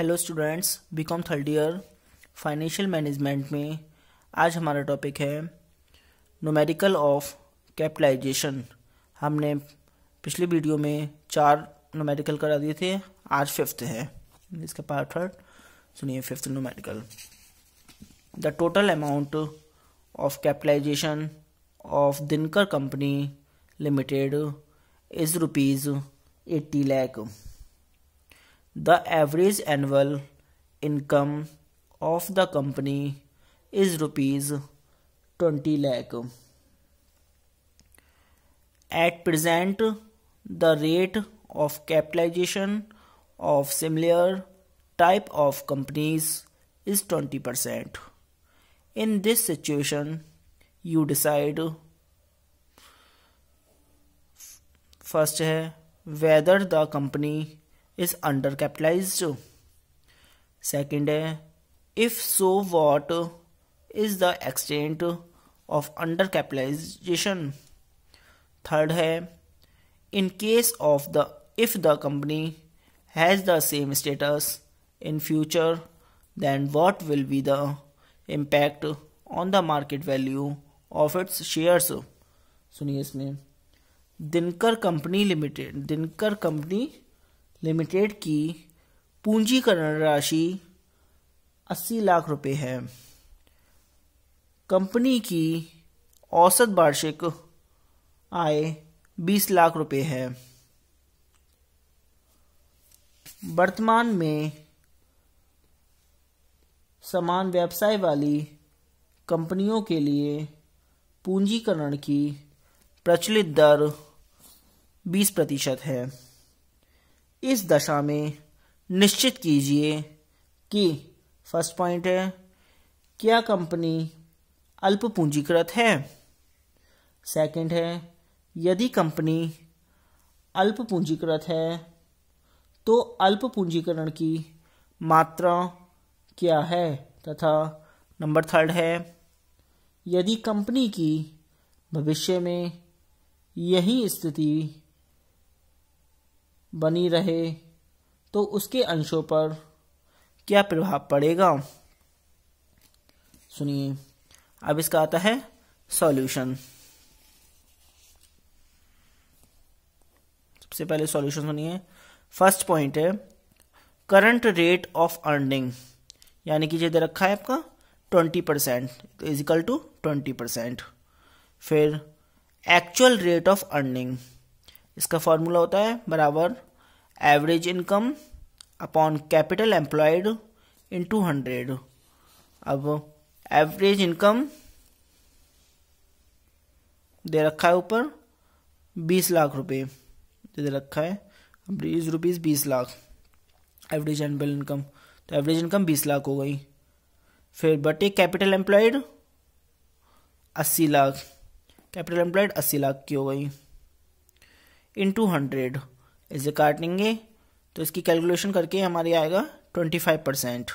Hello students BCom third year financial management में आज हमारा टॉपिक है नोमेरिकल ऑफ कैपिटलाइजेशन हमने पिछले वीडियो में चार नोमेरिकल करा दिए थे आज फिफ्थ है इसका पार्ट थर्ड सुनिए fifth numerical the total amount of capitalisation of Dinkar company limited is rupees eighty lakh The average annual income of the company is rupees 20 lakh. At present, the rate of capitalization of similar type of companies is 20%. In this situation, you decide first whether the company is under capitalised second है if so what is the extent of under capitalisation third है in case of the if the company has the same status in future then what will be the impact on the market value of its shares सुनिए इसमें Dinkar company limited Dinkar company limited की पूंजीकरण राशि अस्सी लाख रुपए है company की औसत वार्षिक आय बीस लाख रुपए है वर्तमान में समान व्यवसाय वाली कंपनियों के लिए पूंजीकरण की प्रचलित दर 20 प्रतिशत है इस दशा में निश्चित कीजिए कि फर्स्ट पॉइंट है क्या कंपनी अल्प पूंजीकृत है सेकंड है यदि कंपनी अल्प पूंजीकृत है तो अल्प पूंजीकरण की मात्रा क्या है तथा नंबर थर्ड है यदि कंपनी की भविष्य में यही स्थिति बनी रहे तो उसके अंशों पर क्या प्रभाव पड़ेगा सुनिए अब इसका आता है सॉल्यूशन सबसे पहले सॉल्यूशन सुनिए फर्स्ट पॉइंट है करंट रेट ऑफ अर्निंग यानी कि ये दे रखा है आपका twenty percent equal to twenty percent फिर एक्चुअल रेट ऑफ अर्निंग इसका फॉर्मूला होता है बराबर average income upon capital employed into hundred अब एवरेज इनकम दे रखा है ऊपर बीस लाख रुपए दे रखा है बीस रुपीज़ बीस लाख एवरेज एनबल इनकम तो एवरेज इनकम बीस लाख हो गई फिर बटे कैपिटल एम्प्लॉयड अस्सी लाख कैपिटल एम्प्लॉयड अस्सी लाख की हो गई इंटू हंड्रेड इसे काटेंगे तो इसकी कैलकुलेशन करके हमारी आएगा ट्वेंटी फाइव परसेंट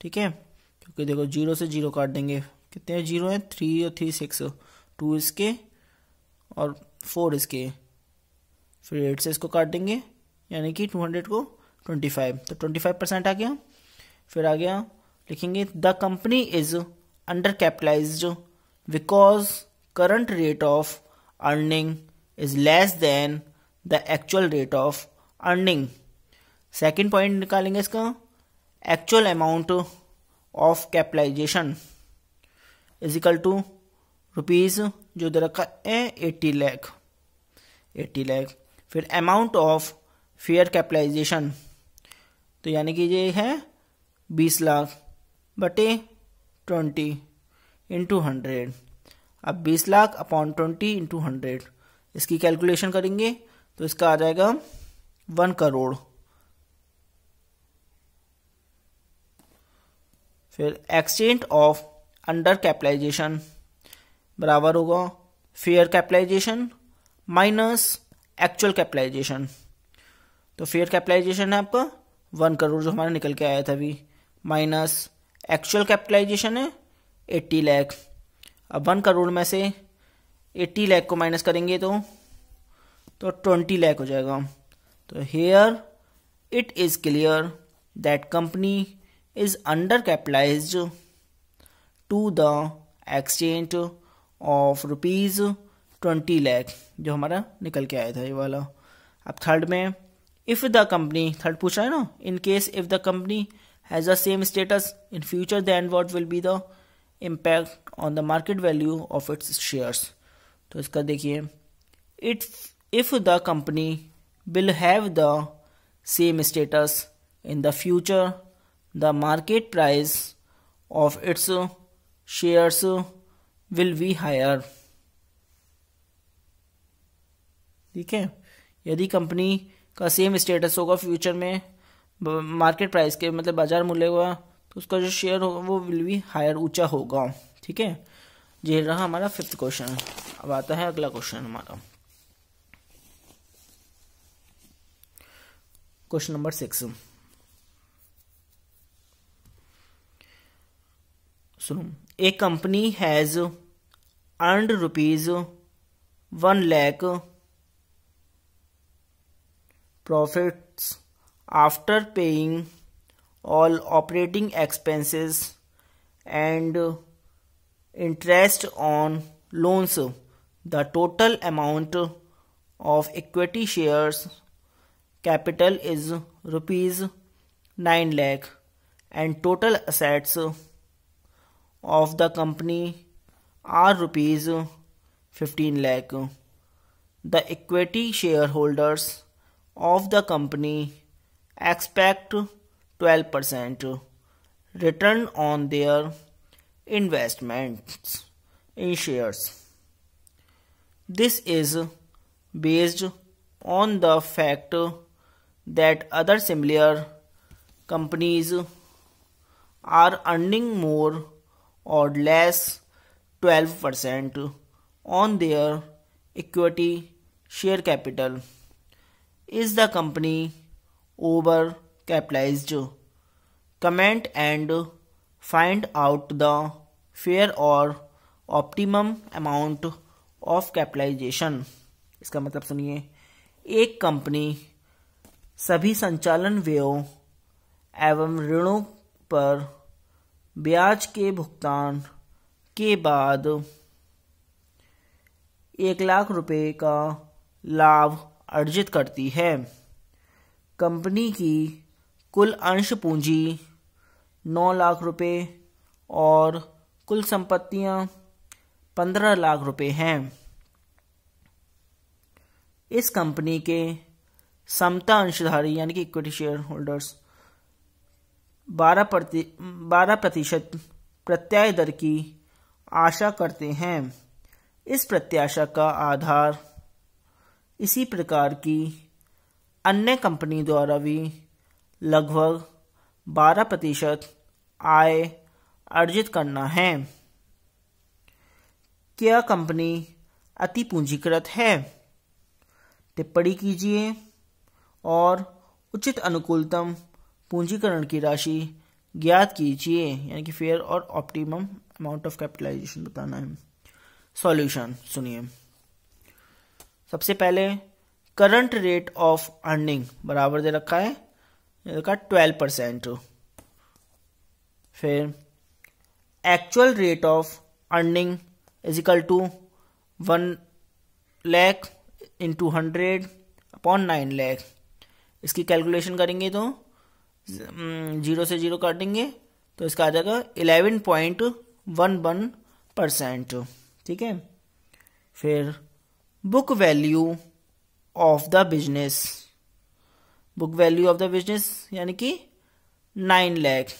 ठीक है क्योंकि देखो जीरो से जीरो काट देंगे कितने जीरो हैं थ्री और थ्री सिक्स टू इसके और फोर इसके फिर एट से इसको काट देंगे यानी कि टू हंड्रेड को ट्वेंटी फाइव तो ट्वेंटी फाइव परसेंट आ गया फिर आ गया लिखेंगे the company is under capitalised because current rate of earning is less than the actual rate of earning second point निकालेंगे इसका actual amount of capitalisation equal to rupees जो दे रखा है एट्टी लैख एट्टी लैख फिर अमाउंट ऑफ फेयर कैपिटलाइजेशन तो यानी कि ये है बीस लाख बटे ट्वेंटी इंटू हंड्रेड अब बीस lakh upon twenty into hundred इसकी कैलकुलेशन करेंगे तो इसका आ जाएगा वन करोड़ फिर एक्सचेंज ऑफ अंडर कैपिटलाइजेशन बराबर होगा fair capitalisation minus actual capitalisation तो फेयर कैपिटलाइजेशन है आपका वन करोड़ जो हमारा निकल के आया था अभी माइनस एक्चुअल कैपिटलाइजेशन है एट्टी लैख अब वन करोड़ में से एट्टी लैख को माइनस करेंगे तो तो ट्वेंटी लैख हो जाएगा तो here it is clear that company is under capitalised to the extent of rupees twenty lakh जो हमारा निकल के आया था ये वाला अब थर्ड में इफ़ द कंपनी थर्ड पूछा है ना in case if the company has the same status in future than what will be the impact on the market value of its shares तो इसका देखिए it if the company will have the same status in the future the market price of its shares will be higher ठीक है यदि कंपनी का same status होगा future में मार्केट प्राइस के मतलब बाजार मूल्य होगा तो उसका जो शेयर होगा वो विल बी हायर ऊंचा होगा ठीक है ये रहा हमारा फिफ्थ क्वेश्चन अब आता है अगला क्वेश्चन हमारा क्वेश्चन नंबर सिक्स सुनो a company has earned rupees one lakh profit after paying all operating expenses and interest on loans the total amount of equity shares capital is rupees 9 lakh and total assets of the company are rupees 15 lakh the equity shareholders of the company expect 12% return on their investments in shares this is based on the fact that other similar companies are earning more or less 12% on their equity share capital. Is the company over capitalized? Comment and find out the fair or optimum amount of capitalisation इसका मतलब सुनिए एक company सभी संचालन व्ययों एवं ऋणों पर ब्याज के भुगतान के बाद एक लाख रुपए का लाभ अर्जित करती है कंपनी की कुल अंश पूंजी नौ लाख रुपए और कुल संपत्तियां पंद्रह लाख रुपए हैं इस कंपनी के समता अंशधारी यानी कि इक्विटी शेयर होल्डर्स बारह बारह प्रतिशत प्रत्याय दर की आशा करते हैं इस प्रत्याशा का आधार इसी प्रकार की अन्य कंपनी द्वारा भी लगभग 12 प्रतिशत आय अर्जित करना है क्या कंपनी अति पूंजीकृत है टिप्पणी कीजिए और उचित अनुकूलतम पूंजीकरण की राशि ज्ञात कीजिए यानी कि फेयर और ऑप्टिमम अमाउंट ऑफ कैपिटलाइजेशन बताना है सॉल्यूशन सुनिए सबसे पहले करंट रेट ऑफ अर्निंग बराबर दे रखा है रखा ट्वेल्व परसेंट फिर actual rate of earning is equal to one lakh into hundred upon nine lakh इसकी कैलकुलेशन करेंगे तो जीरो हम्म, से जीरो काटेंगे तो इसका आ जाएगा eleven point one one percent ठीक है फिर book value of the business book value of the business यानी कि नाइन लैख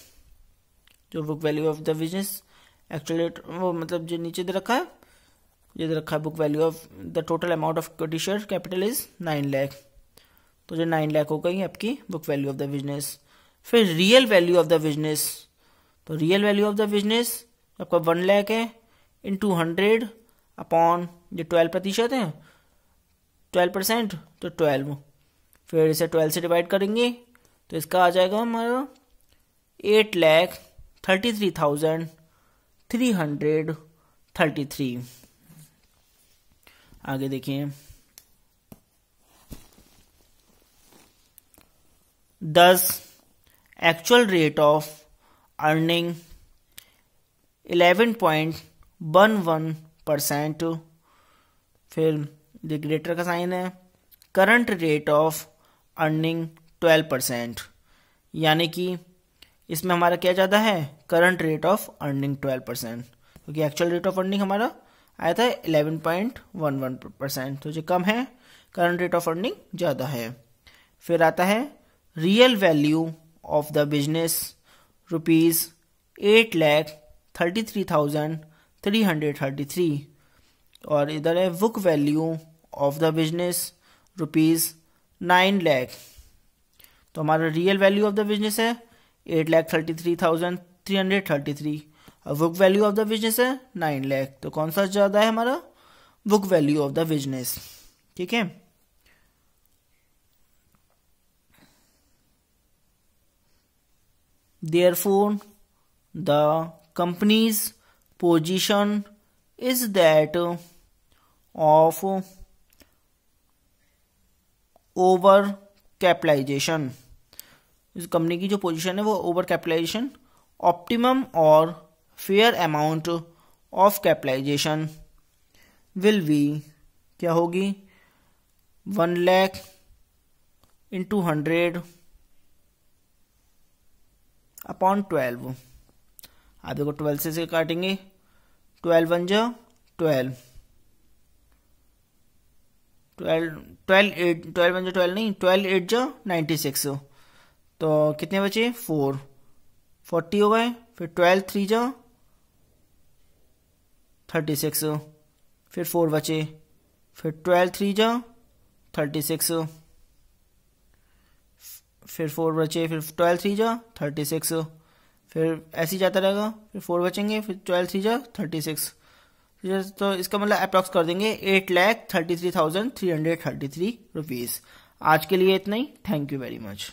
जो book value of the business actually वो मतलब जो नीचे दे रखा है ये दे रखा है book value of the total amount of equity share capital is nine lakh तो जो नाइन लैख हो गई आपकी book value of the business फिर real value of the business तो real value of the business आपका वन लैख है इन टू हंड्रेड अपॉन जो ट्वेल्व प्रतिशत है ट्वेल्व परसेंट तो ट्वेल्व फिर इसे ट्वेल्व से डिवाइड करेंगे तो इसका आ जाएगा हमारा eight lakh thirty three thousand three hundred thirty three आगे देखिए दस actual rate of earning eleven point one one percent फिर ये ग्रेटर का साइन है current rate of earning twelve percent यानी कि इसमें हमारा क्या ज़्यादा है current rate of earning twelve percent क्योंकि एक्चुअल रेट ऑफ अर्निंग हमारा आया था eleven point one one percent तो जो कम है करंट रेट ऑफ अर्निंग ज़्यादा है फिर आता है real value of the business rupees eight lakh thirty three thousand three hundred thirty three और इधर है book value of the business rupees nine lakh तो हमारा real value of the business है eight lakh thirty three thousand three hundred thirty three और book value of the business है nine lakh तो कौन सा ज़्यादा है हमारा book value of the business ठीक है therefore the company's position is that of over capitalisation इस कंपनी की जो पोजीशन है वो ओवर कैपिटलाइजेशन ऑप्टिमम और fair amount of capitalisation will be क्या होगी one lakh into hundred upon twelve आप देखो ट्वेल्व से, से काटेंगे ट्वेल्व वन जो twelve twelve twelve eight twelve one जो ट्वेल्व नहीं ट्वेल्व एट जो नाइन्टी सिक्स तो कितने बचे फोर फोर्टी हो गए फिर ट्वेल्व थ्री जा थर्टी सिक्स फिर फोर बचे फिर ट्वेल्व थ्री जा थर्टी सिक्स फिर फोर बचे फिर ट्वेल्व थ्री जा थर्टी सिक्स फिर ऐसे ही जाता रहेगा फिर फोर बचेंगे फिर ट्वेल्व थ्री जा थर्टी सिक्स तो इसका मतलब अप्रॉक्स कर देंगे eight lakh thirty three thousand three hundred thirty three rupees आज के लिए इतना ही थैंक यू वेरी मच